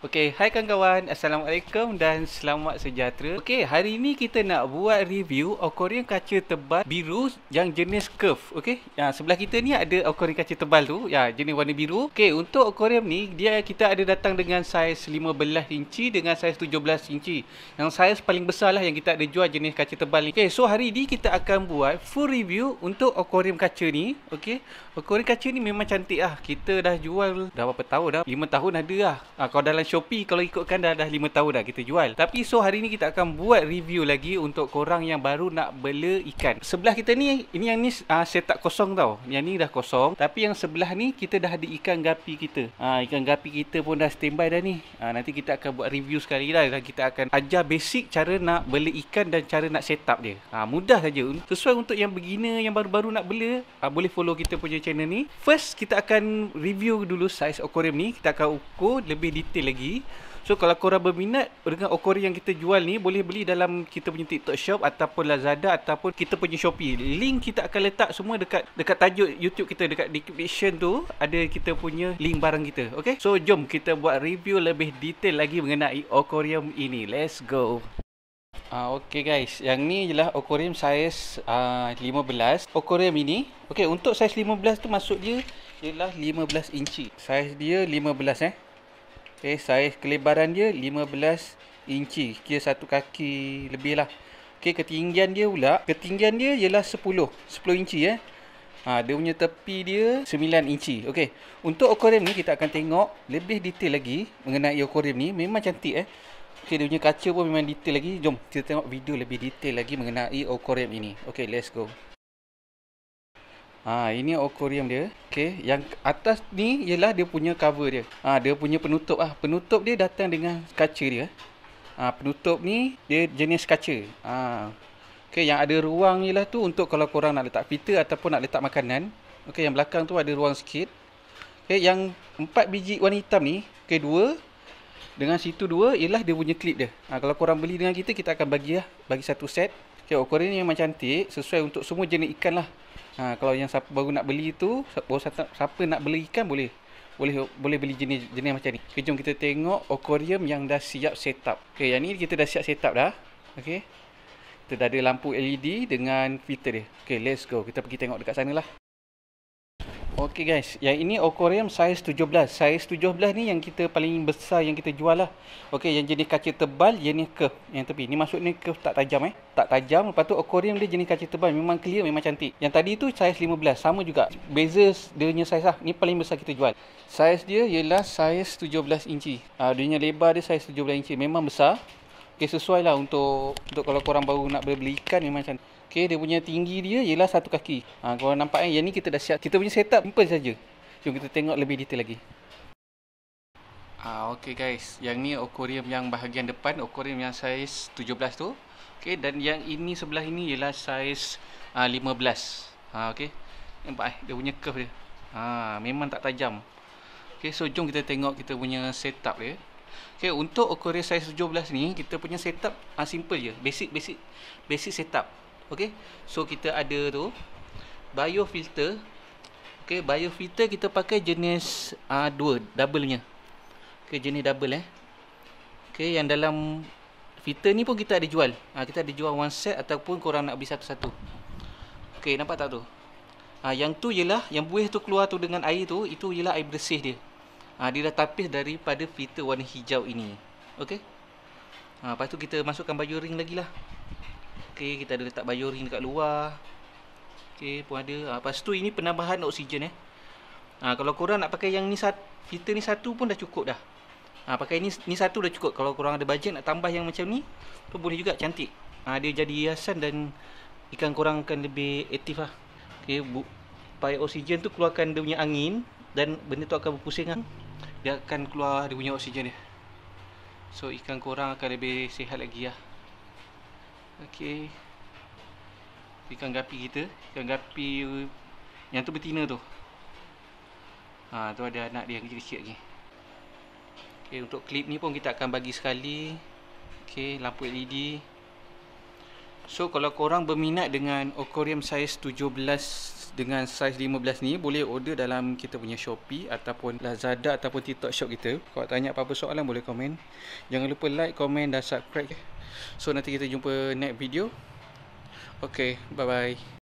Okay, hai kawan-kawan. Assalamualaikum dan selamat sejahtera. Okay, hari ini kita nak buat review aquarium kaca tebal biru yang jenis curve. Okay, ya, sebelah kita ni ada aquarium kaca tebal tu. Ya, jenis warna biru. Okay, untuk aquarium ni, dia kita ada datang dengan saiz 15 inci dengan saiz 17 inci. Yang saiz paling besar lah yang kita ada jual jenis kaca tebal ni. Okey, so hari ini kita akan buat full review untuk aquarium kaca ni. Okay, aquarium kaca ni memang cantik lah. Kita dah jual dah berapa tahun dah? 5 tahun ada lah. Ha, kalau dalam Shopee kalau ikutkan dah dah 5 tahun dah kita jual. Tapi so hari ni kita akan buat review lagi untuk korang yang baru nak bela ikan. Sebelah kita ni ini yang ni uh, ah, setup kosong tau. Yang ni dah kosong. Tapi yang sebelah ni kita dah ada ikan gapi kita. Ah ikan gapi kita pun dah standby dah ni. Ah nanti kita akan buat review sekali lah dan kita akan ajar basic cara nak bela ikan dan cara nak setup dia. Ah mudah saja. Sesuai untuk yang beginner yang baru-baru nak bela, uh, boleh follow kita punya channel ni. First kita akan review dulu saiz aquarium ni. Kita akan ukur lebih detail lagi lagi. So kalau korang berminat dengan okori yang kita jual ni boleh beli dalam kita punya TikTok shop ataupun Lazada ataupun kita punya Shopee. Link kita akan letak semua dekat dekat tajuk YouTube kita dekat description tu ada kita punya link barang kita. Okay? So jom kita buat review lebih detail lagi mengenai okorium ini. Let's go. Ah uh, okey guys, yang ni ialah aquarium saiz uh, ah, 15. Aquarium ini, okey untuk saiz 15 tu maksud dia ialah 15 inci. Saiz dia 15 eh. Okay, eh, saiz kelebaran dia 15 inci. Kira satu kaki lebih lah. Okay, ketinggian dia pula. Ketinggian dia ialah 10. 10 inci eh. Ha, dia punya tepi dia 9 inci. Okay, untuk aquarium ni kita akan tengok lebih detail lagi mengenai aquarium ni. Memang cantik eh. Okay, dia punya kaca pun memang detail lagi. Jom kita tengok video lebih detail lagi mengenai aquarium ini. Okay, let's go. Ha, ini aquarium dia. Okay. Yang atas ni ialah dia punya cover dia. Ha, dia punya penutup. Ah, ha, Penutup dia datang dengan kaca dia. Ha, penutup ni dia jenis kaca. Ha. Okay, yang ada ruang ialah tu untuk kalau korang nak letak filter ataupun nak letak makanan. Okay, yang belakang tu ada ruang sikit. Okay, yang empat biji warna hitam ni. Okay, dua. Dengan situ dua ialah dia punya clip dia. Ha, kalau korang beli dengan kita, kita akan bagi lah. Bagi satu set. Okay, aquarium ni memang cantik. Sesuai untuk semua jenis ikan lah. Ha, kalau yang siapa baru nak beli tu, siapa, siapa nak beli ikan boleh. Boleh boleh beli jenis jenis macam ni. Okay, jom kita tengok aquarium yang dah siap setup. Okey, yang ni kita dah siap set up dah. Okay, Kita dah ada lampu LED dengan filter dia. Okey, let's go. Kita pergi tengok dekat sana lah. Okey guys, yang ini aquarium saiz 17. Saiz 17 ni yang kita paling besar yang kita jual lah. Okey, yang jenis kaca tebal, yang ni ke yang tepi. Ni masuk ni ke tak tajam eh. Tak tajam, lepas tu aquarium dia jenis kaca tebal. Memang clear, memang cantik. Yang tadi tu saiz 15, sama juga. Beza dia punya saiz lah. Ni paling besar kita jual. Saiz dia ialah saiz 17 inci. Ha, ah, dia punya lebar dia saiz 17 inci. Memang besar. Okey sesuai lah untuk untuk kalau korang baru nak beli, -beli ikan ni macam Okey dia punya tinggi dia ialah satu kaki. Ha korang nampak kan yang ni kita dah siap. Kita punya setup simple saja. Jom kita tengok lebih detail lagi. Ah okey guys, yang ni aquarium yang bahagian depan, aquarium yang saiz 17 tu. Okey dan yang ini sebelah ini ialah saiz ah uh, 15. Ha okey. Nampak eh dia punya curve dia. Ha memang tak tajam. Okey so jom kita tengok kita punya setup dia. Okay, untuk Aquarius size 17 ni kita punya setup uh, simple je. Basic basic basic setup. Okey. So kita ada tu bio biofilter. Okey, filter kita pakai jenis a uh, dua doublenya. Okey, jenis double eh. Okey, yang dalam filter ni pun kita ada jual. Uh, kita ada jual one set ataupun korang nak beli satu-satu. Okey, nampak tak tu? Ah yang tu ialah yang buih tu keluar tu dengan air tu, itu ialah air bersih dia ha, dia dah tapis daripada fitur warna hijau ini ok ha, ah, lepas tu kita masukkan baju ring lagi lah ok kita ada letak baju ring dekat luar ok pun ada ha, lepas tu ini penambahan oksigen eh. ha, kalau korang nak pakai yang ni satu, fitur ni satu pun dah cukup dah ha, pakai ni, ni satu dah cukup kalau korang ada bajet nak tambah yang macam ni tu boleh juga cantik ha, dia jadi hiasan dan ikan korang akan lebih aktif lah ok bu pakai oksigen tu keluarkan dia punya angin dan benda tu akan berpusing lah dia akan keluar dia punya oksigen dia so ikan korang akan lebih sihat lagi lah ok ikan gapi kita ikan gapi yang tu betina tu ha, tu ada anak dia yang kecil-kecil lagi ok untuk klip ni pun kita akan bagi sekali ok lampu LED So kalau korang berminat dengan aquarium size 17 dengan size 15 ni boleh order dalam kita punya Shopee ataupun Lazada ataupun TikTok Shop kita. Kalau tanya apa-apa soalan boleh komen. Jangan lupa like, komen dan subscribe. So nanti kita jumpa next video. Okay, bye-bye.